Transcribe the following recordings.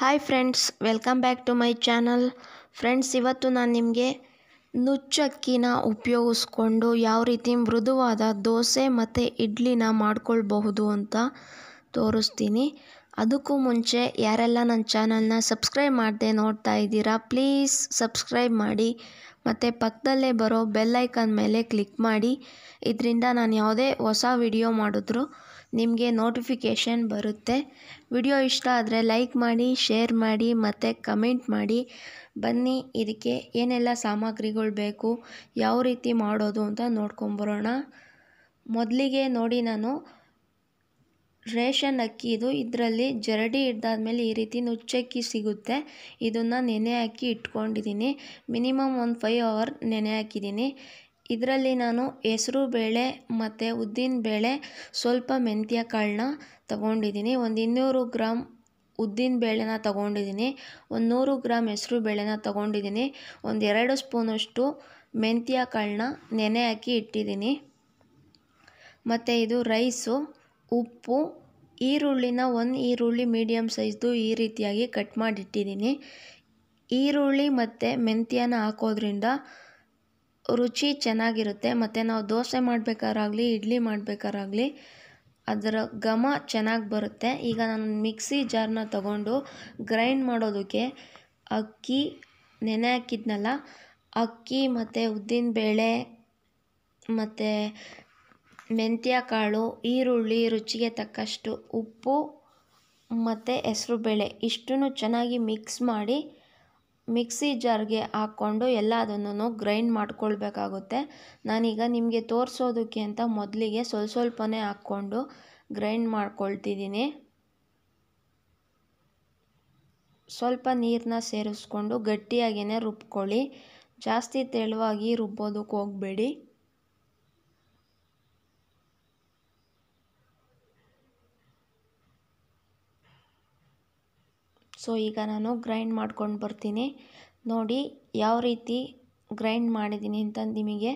hi friends welcome back to my channel friends ಇವತ್ತು ನಾನು ನಿಮಗೆ ನುಚ್ಚಕ್ಕಿನ ಉಪಯೋಗಿಸ್ಕೊಂಡು ಯಾವ ರೀತಿ ಮೃದುವಾದ ದೋಸೆ ಮತ್ತು ಇಡ್ಲಿನ ಮಾಡ್ಕೊಳ್ಬಹುದು ಅಂತ ತೋರಿಸ್ತೀನಿ ಅದಕ್ಕೂ ಮುಂಚೆ ಯಾರೆಲ್ಲ ನನ್ನ ಚಾನಲ್ನ ಸಬ್ಸ್ಕ್ರೈಬ್ ಮಾಡದೆ ನೋಡ್ತಾ ಇದ್ದೀರಾ ಪ್ಲೀಸ್ ಸಬ್ಸ್ಕ್ರೈಬ್ ಮಾಡಿ ಮತ್ತು ಪಕ್ಕದಲ್ಲೇ ಬರೋ ಬೆಲ್ಲೈಕನ್ ಮೇಲೆ ಕ್ಲಿಕ್ ಮಾಡಿ ಇದರಿಂದ ನಾನು ಯಾವುದೇ ಹೊಸ ವಿಡಿಯೋ ಮಾಡಿದ್ರು ನಿಮಗೆ ನೋಟಿಫಿಕೇಷನ್ ಬರುತ್ತೆ ವಿಡಿಯೋ ಇಷ್ಟ ಆದರೆ ಲೈಕ್ ಮಾಡಿ ಶೇರ್ ಮಾಡಿ ಮತ್ತು ಕಮೆಂಟ್ ಮಾಡಿ ಬನ್ನಿ ಇದಕ್ಕೆ ಏನೆಲ್ಲ ಸಾಮಗ್ರಿಗಳು ಬೇಕು ಯಾವ ರೀತಿ ಮಾಡೋದು ಅಂತ ನೋಡ್ಕೊಂಬರೋಣ ಮೊದಲಿಗೆ ನೋಡಿ ನಾನು ರೇಷನ್ ಅಕ್ಕಿ ಇದು ಇದರಲ್ಲಿ ಜರಡಿ ಮೇಲೆ ಈ ರೀತಿ ನುಚ್ಚಕ್ಕಿ ಸಿಗುತ್ತೆ ಇದನ್ನು ನೆನೆ ಹಾಕಿ ಇಟ್ಕೊಂಡಿದ್ದೀನಿ ಮಿನಿಮಮ್ ಒಂದು ಫೈವ್ ಅವರ್ ನೆನೆ ಹಾಕಿದ್ದೀನಿ ಇದರಲ್ಲಿ ನಾನು ಹೆಸರು ಬೇಳೆ ಮತ್ತು ಉದ್ದಿನ ಬೇಳೆ ಸ್ವಲ್ಪ ಮೆಂತ್ಯ ಕಾಳನ್ನ ತಗೊಂಡಿದ್ದೀನಿ ಒಂದು ಇನ್ನೂರು ಗ್ರಾಮ್ ಉದ್ದಿನ ಬೇಳೆನ ತಗೊಂಡಿದ್ದೀನಿ ಒಂದು ನೂರು ಗ್ರಾಮ್ ಹೆಸರು ಬೇಳೆನ ತಗೊಂಡಿದ್ದೀನಿ ಒಂದು ಎರಡು ಸ್ಪೂನಷ್ಟು ಮೆಂತ್ಯ ಕಾಳನ್ನ ನೆನೆ ಹಾಕಿ ಇಟ್ಟಿದ್ದೀನಿ ಮತ್ತು ಇದು ರೈಸು ಉಪ್ಪು ಈರುಳ್ಳಿನ ಒಂದು ಈರುಳ್ಳಿ ಮೀಡಿಯಮ್ ಸೈಜ್ದು ಈ ರೀತಿಯಾಗಿ ಕಟ್ ಮಾಡಿಟ್ಟಿದ್ದೀನಿ ಈರುಳ್ಳಿ ಮತ್ತು ಮೆಂತ್ಯನ ಹಾಕೋದ್ರಿಂದ ರುಚಿ ಚೆನ್ನಾಗಿರುತ್ತೆ ಮತ್ತು ನಾವು ದೋಸೆ ಮಾಡಬೇಕಾರಾಗ್ಲಿ ಇಡ್ಲಿ ಮಾಡಬೇಕಾರಾಗ್ಲಿ ಅದರ ಘಮ ಚೆನ್ನಾಗಿ ಬರುತ್ತೆ ಈಗ ನಾನು ಮಿಕ್ಸಿ ಜಾರ್ನ ತಗೊಂಡು ಗ್ರೈಂಡ್ ಮಾಡೋದಕ್ಕೆ ಅಕ್ಕಿ ನೆನೆ ಹಾಕಿದ್ನಲ್ಲ ಅಕ್ಕಿ ಮತ್ತು ಉದ್ದಿನಬೇಳೆ ಮತ್ತು ಮೆಂತ್ಯ ಕಾಳು ಈರುಳ್ಳಿ ರುಚಿಗೆ ತಕ್ಕಷ್ಟು ಉಪ್ಪು ಮತ್ತು ಬೇಳೆ ಇಷ್ಟು ಚೆನ್ನಾಗಿ ಮಿಕ್ಸ್ ಮಾಡಿ ಮಿಕ್ಸಿ ಜಾರ್ಗೆ ಹಾಕ್ಕೊಂಡು ಅದನ್ನು ಗ್ರೈಂಡ್ ಮಾಡ್ಕೊಳ್ಬೇಕಾಗುತ್ತೆ ನಾನೀಗ ನಿಮಗೆ ತೋರಿಸೋದಕ್ಕೆ ಅಂತ ಮೊದಲಿಗೆ ಸ್ವಲ್ಪ ಸ್ವಲ್ಪನೇ ಹಾಕ್ಕೊಂಡು ಗ್ರೈಂಡ್ ಮಾಡ್ಕೊಳ್ತಿದ್ದೀನಿ ಸ್ವಲ್ಪ ನೀರನ್ನ ಸೇರಿಸ್ಕೊಂಡು ಗಟ್ಟಿಯಾಗಿಯೇ ರುಬ್ಕೊಳ್ಳಿ ಜಾಸ್ತಿ ತೆಳುವಾಗಿ ರುಬ್ಬೋದಕ್ಕೆ ಹೋಗಬೇಡಿ ಸೊ ಈಗ ನಾನು ಗ್ರೈಂಡ್ ಮಾಡ್ಕೊಂಡು ಬರ್ತೀನಿ ನೋಡಿ ಯಾವ ರೀತಿ ಗ್ರೈಂಡ್ ಮಾಡಿದ್ದೀನಿ ಅಂತ ನಿಮಗೆ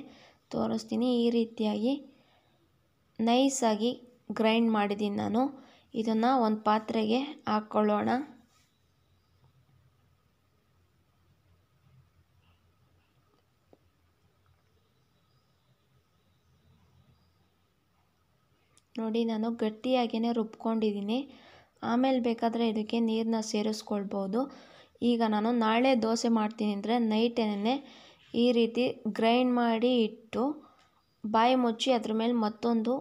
ತೋರಿಸ್ತೀನಿ ಈ ರೀತಿಯಾಗಿ ನೈಸಾಗಿ ಗ್ರೈಂಡ್ ಮಾಡಿದ್ದೀನಿ ನಾನು ಇದನ್ನು ಒಂದು ಪಾತ್ರೆಗೆ ಹಾಕ್ಕೊಳ್ಳೋಣ ನೋಡಿ ನಾನು ಗಟ್ಟಿಯಾಗಿಯೇ ರುಬ್ಕೊಂಡಿದ್ದೀನಿ ಆಮೇಲೆ ಬೇಕಾದರೆ ಇದಕ್ಕೆ ನೀರನ್ನ ಸೇರಿಸ್ಕೊಳ್ಬೋದು ಈಗ ನಾನು ನಾಳೆ ದೋಸೆ ಮಾಡ್ತೀನಿ ಅಂದರೆ ನೈಟೇನೆ ಈ ರೀತಿ ಗ್ರೈಂಡ್ ಮಾಡಿ ಇಟ್ಟು ಬಾಯಿ ಮುಚ್ಚಿ ಅದ್ರ ಮೇಲೆ ಮತ್ತೊಂದು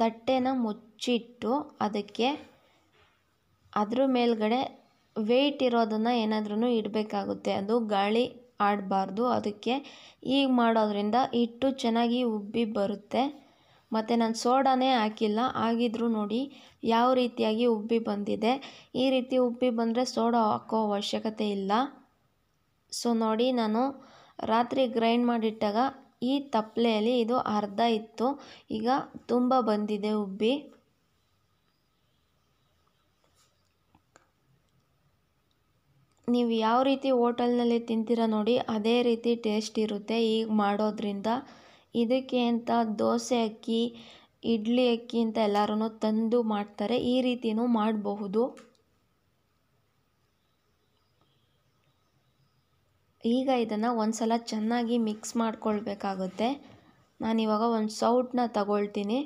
ತಟ್ಟೆನ ಮುಚ್ಚಿಟ್ಟು ಅದಕ್ಕೆ ಅದ್ರ ಮೇಲ್ಗಡೆ ವೆಯ್ಟ್ ಇರೋದನ್ನು ಏನಾದ್ರೂ ಇಡಬೇಕಾಗುತ್ತೆ ಅದು ಗಾಳಿ ಆಡಬಾರ್ದು ಅದಕ್ಕೆ ಈಗ ಮಾಡೋದರಿಂದ ಹಿಟ್ಟು ಚೆನ್ನಾಗಿ ಉಬ್ಬಿ ಬರುತ್ತೆ ಮತ್ತು ನಾನು ಸೋಡಾನೇ ಹಾಕಿಲ್ಲ ಆಗಿದ್ದರೂ ನೋಡಿ ಯಾವ ರೀತಿಯಾಗಿ ಉಬ್ಬಿ ಬಂದಿದೆ ಈ ರೀತಿ ಉಬ್ಬಿ ಬಂದರೆ ಸೋಡಾ ಹಾಕೋ ಅವಶ್ಯಕತೆ ಇಲ್ಲ ಸೊ ನೋಡಿ ನಾನು ರಾತ್ರಿ ಗ್ರೈಂಡ್ ಮಾಡಿಟ್ಟಾಗ ಈ ತಪ್ಪಲೆಯಲ್ಲಿ ಇದು ಅರ್ಧ ಇತ್ತು ಈಗ ತುಂಬ ಬಂದಿದೆ ಉಬ್ಬಿ ನೀವು ಯಾವ ರೀತಿ ಹೋಟೆಲ್ನಲ್ಲಿ ತಿಂತೀರ ನೋಡಿ ಅದೇ ರೀತಿ ಟೇಸ್ಟ್ ಇರುತ್ತೆ ಈಗ ಮಾಡೋದ್ರಿಂದ ಇದಕ್ಕೆ ಅಂತ ದೋಸೆ ಅಕ್ಕಿ ಇಡ್ಲಿ ಅಕ್ಕಿ ಅಂತ ಎಲ್ಲರೂ ತಂದು ಮಾಡ್ತಾರೆ ಈ ರೀತಿಯೂ ಮಾಡಬಹುದು ಈಗ ಇದನ್ನು ಒಂದು ಸಲ ಚೆನ್ನಾಗಿ ಮಿಕ್ಸ್ ಮಾಡ್ಕೊಳ್ಬೇಕಾಗುತ್ತೆ ನಾನಿವಾಗ ಒಂದು ಸೌಟನ್ನ ತಗೊಳ್ತೀನಿ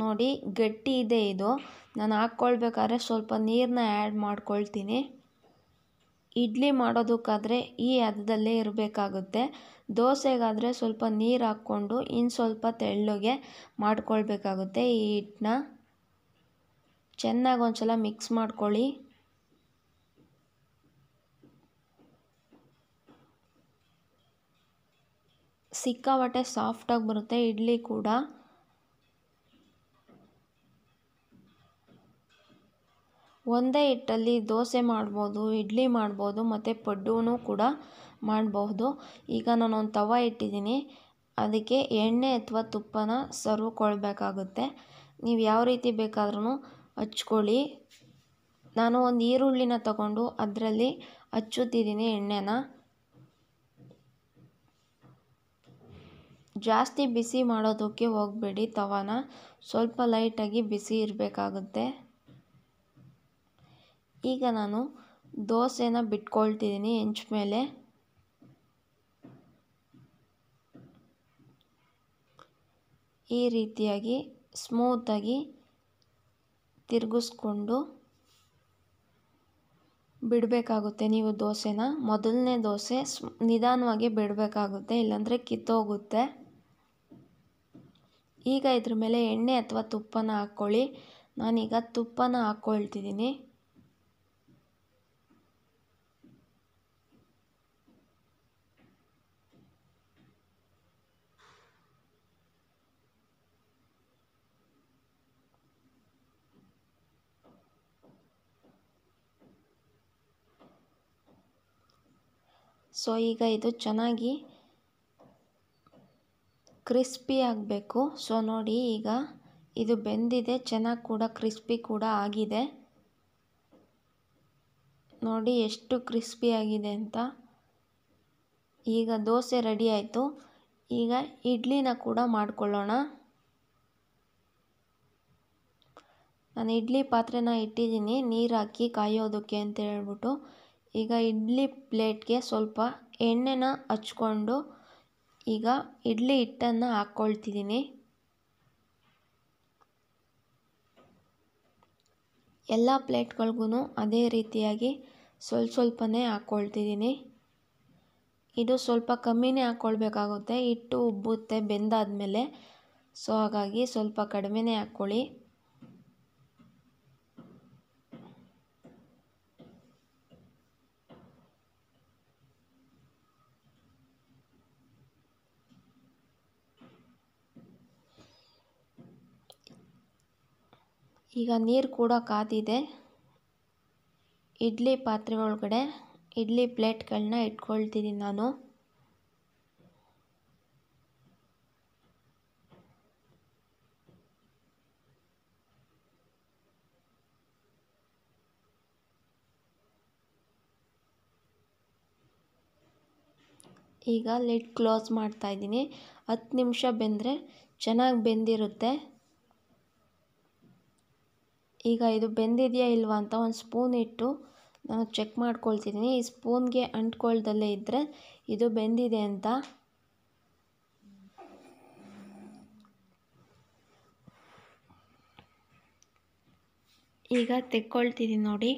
ನೋಡಿ ಗಟ್ಟಿ ಇದೆ ಇದು ನಾನು ಹಾಕ್ಕೊಳ್ಬೇಕಾದ್ರೆ ಸ್ವಲ್ಪ ನೀರನ್ನ ಆ್ಯಡ್ ಮಾಡ್ಕೊಳ್ತೀನಿ ಇಡ್ಲಿ ಮಾಡೋದಕ್ಕಾದರೆ ಈ ಹದದಲ್ಲೇ ಇರಬೇಕಾಗುತ್ತೆ ದೋಸೆಗಾದರೆ ಸ್ವಲ್ಪ ನೀರು ಹಾಕ್ಕೊಂಡು ಇನ್ನು ಸ್ವಲ್ಪ ತೆಳ್ಳಗೆ ಮಾಡ್ಕೊಳ್ಬೇಕಾಗುತ್ತೆ ಈ ಹಿಟ್ಟನ್ನ ಚೆನ್ನಾಗಿ ಒಂದ್ಸಲ ಮಿಕ್ಸ್ ಮಾಡ್ಕೊಳ್ಳಿ ಸಿಕ್ಕಾಪಟ್ಟೆ ಸಾಫ್ಟಾಗಿ ಬರುತ್ತೆ ಇಡ್ಲಿ ಕೂಡ ಒಂದೇ ಹಿಟ್ಟಲ್ಲಿ ದೋಸೆ ಮಾಡ್ಬೋದು ಇಡ್ಲಿ ಮಾಡ್ಬೋದು ಮತ್ತು ಪಡ್ಡುನೂ ಕೂಡ ಮಾಡಬಹುದು ಈಗ ನಾನೊಂದು ತವಾ ಇಟ್ಟಿದ್ದೀನಿ ಅದಕ್ಕೆ ಎಣ್ಣೆ ಅಥವಾ ತುಪ್ಪನ ಕೊಳ್ಬೇಕಾಗುತ್ತೆ ನೀವು ಯಾವ ರೀತಿ ಬೇಕಾದ್ರೂ ಹಚ್ಕೊಳ್ಳಿ ನಾನು ಒಂದು ಈರುಳ್ಳಿನ ತಗೊಂಡು ಅದರಲ್ಲಿ ಹಚ್ಚುತ್ತಿದ್ದೀನಿ ಎಣ್ಣೆನ ಜಾಸ್ತಿ ಬಿಸಿ ಮಾಡೋದಕ್ಕೆ ಹೋಗಬೇಡಿ ತವಾನ ಸ್ವಲ್ಪ ಲೈಟಾಗಿ ಬಿಸಿ ಇರಬೇಕಾಗುತ್ತೆ ಈಗ ನಾನು ದೋಸೆನ ಬಿಟ್ಕೊಳ್ತಿದ್ದೀನಿ ಹೆಂಚು ಮೇಲೆ ಈ ರೀತಿಯಾಗಿ ಸ್ಮೂತಾಗಿ ತಿರುಗಿಸ್ಕೊಂಡು ಬಿಡಬೇಕಾಗುತ್ತೆ ನೀವು ದೋಸೆನ ಮೊದಲನೇ ದೋಸೆ ನಿಧಾನವಾಗಿ ಬಿಡಬೇಕಾಗುತ್ತೆ ಇಲ್ಲಾಂದರೆ ಕಿತ್ತೋಗುತ್ತೆ ಈಗ ಇದ್ರ ಮೇಲೆ ಎಣ್ಣೆ ಅಥವಾ ತುಪ್ಪನ ಹಾಕ್ಕೊಳ್ಳಿ ನಾನೀಗ ತುಪ್ಪನ ಹಾಕ್ಕೊಳ್ತಿದ್ದೀನಿ ಸೊ ಈಗ ಇದು ಚೆನ್ನಾಗಿ ಕ್ರಿಸ್ಪಿ ಆಗಬೇಕು ಸೊ ನೋಡಿ ಈಗ ಇದು ಬೆಂದಿದೆ ಚೆನ್ನಾಗಿ ಕೂಡ ಕ್ರಿಸ್ಪಿ ಕೂಡ ಆಗಿದೆ ನೋಡಿ ಎಷ್ಟು ಕ್ರಿಸ್ಪಿ ಆಗಿದೆ ಅಂತ ಈಗ ದೋಸೆ ರೆಡಿ ಆಯಿತು ಈಗ ಇಡ್ಲಿನ ಕೂಡ ಮಾಡಿಕೊಳ್ಳೋಣ ನಾನು ಇಡ್ಲಿ ಪಾತ್ರೆನ ಇಟ್ಟಿದ್ದೀನಿ ನೀರು ಹಾಕಿ ಕಾಯೋದಕ್ಕೆ ಅಂತ ಹೇಳ್ಬಿಟ್ಟು ಈಗ ಇಡ್ಲಿ ಪ್ಲೇಟ್ಗೆ ಸ್ವಲ್ಪ ಎಣ್ಣೆನ ಹಚ್ಕೊಂಡು ಈಗ ಇಡ್ಲಿ ಹಿಟ್ಟನ್ನು ಹಾಕ್ಕೊಳ್ತಿದ್ದೀನಿ ಎಲ್ಲ ಪ್ಲೇಟ್ಗಳಿಗೂ ಅದೇ ರೀತಿಯಾಗಿ ಸ್ವಲ್ಪ ಸ್ವಲ್ಪನೇ ಹಾಕ್ಕೊಳ್ತಿದ್ದೀನಿ ಇದು ಸ್ವಲ್ಪ ಕಮ್ಮಿನೇ ಹಾಕ್ಕೊಳ್ಬೇಕಾಗುತ್ತೆ ಹಿಟ್ಟು ಉಬ್ಬುತ್ತೆ ಬೆಂದಾದ ಮೇಲೆ ಸೊ ಹಾಗಾಗಿ ಸ್ವಲ್ಪ ಕಡಿಮೆನೇ ಹಾಕ್ಕೊಳ್ಳಿ ಈಗ ನೀರು ಕೂಡ ಕಾದಿದೆ ಇಡ್ಲಿ ಪಾತ್ರೆ ಒಳಗಡೆ ಇಡ್ಲಿ ಪ್ಲೇಟ್ಗಳನ್ನ ಇಟ್ಕೊಳ್ತೀನಿ ನಾನು ಈಗ ಲಿಡ್ ಕ್ಲೋಸ್ ಮಾಡ್ತಾ ಇದ್ದೀನಿ ಹತ್ತು ನಿಮಿಷ ಬೆಂದರೆ ಚೆನ್ನಾಗಿ ಬೆಂದಿರುತ್ತೆ ಈಗ ಇದು ಬೆಂದಿದೆಯಾ ಇಲ್ವಾ ಅಂತ ಒಂದು ಸ್ಪೂನ್ ಇಟ್ಟು ನಾನು ಚೆಕ್ ಮಾಡ್ಕೊಳ್ತಿದ್ದೀನಿ ಈ ಸ್ಪೂನ್ಗೆ ಅಂಟ್ಕೊಳ್ದಲ್ಲೇ ಇದ್ದರೆ ಇದು ಬೆಂದಿದೆ ಅಂತ ಈಗ ತೆಕ್ಕೊಳ್ತಿದ್ದೀನಿ ನೋಡಿ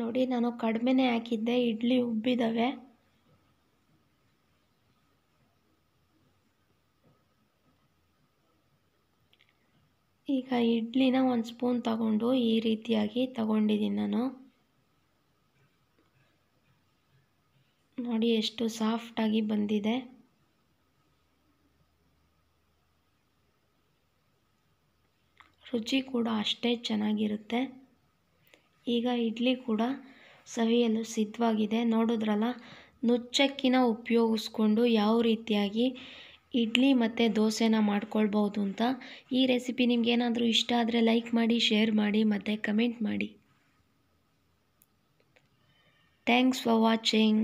ನೋಡಿ ನಾನು ಕಡಿಮೆನೇ ಹಾಕಿದ್ದೆ ಇಡ್ಲಿ ಉಬ್ಬಿದ್ದಾವೆ ಈಗ ಇಡ್ಲಿನ ಒಂದು ಸ್ಪೂನ್ ತಗೊಂಡು ಈ ರೀತಿಯಾಗಿ ತಗೊಂಡಿದ್ದೀನಿ ನಾನು ನೋಡಿ ಎಷ್ಟು ಸಾಫ್ಟಾಗಿ ಬಂದಿದೆ ರುಚಿ ಕೂಡ ಅಷ್ಟೇ ಚೆನ್ನಾಗಿರುತ್ತೆ ಈಗ ಇಡ್ಲಿ ಕೂಡ ಸವಿಯಲು ಸಿದ್ಧವಾಗಿದೆ ನೋಡಿದ್ರಲ್ಲ ನುಚ್ಚಕ್ಕಿನ ಉಪಯೋಗಿಸ್ಕೊಂಡು ಯಾವ ರೀತಿಯಾಗಿ ಇಡ್ಲಿ ಮತ್ತು ದೋಸೆನ ಮಾಡ್ಕೊಳ್ಬೋದು ಅಂತ ಈ ರೆಸಿಪಿ ನಿಮಗೇನಾದರೂ ಇಷ್ಟ ಆದರೆ ಲೈಕ್ ಮಾಡಿ ಶೇರ್ ಮಾಡಿ ಮತ್ತು ಕಮೆಂಟ್ ಮಾಡಿ ಥ್ಯಾಂಕ್ಸ್ ಫಾರ್ ವಾಚಿಂಗ್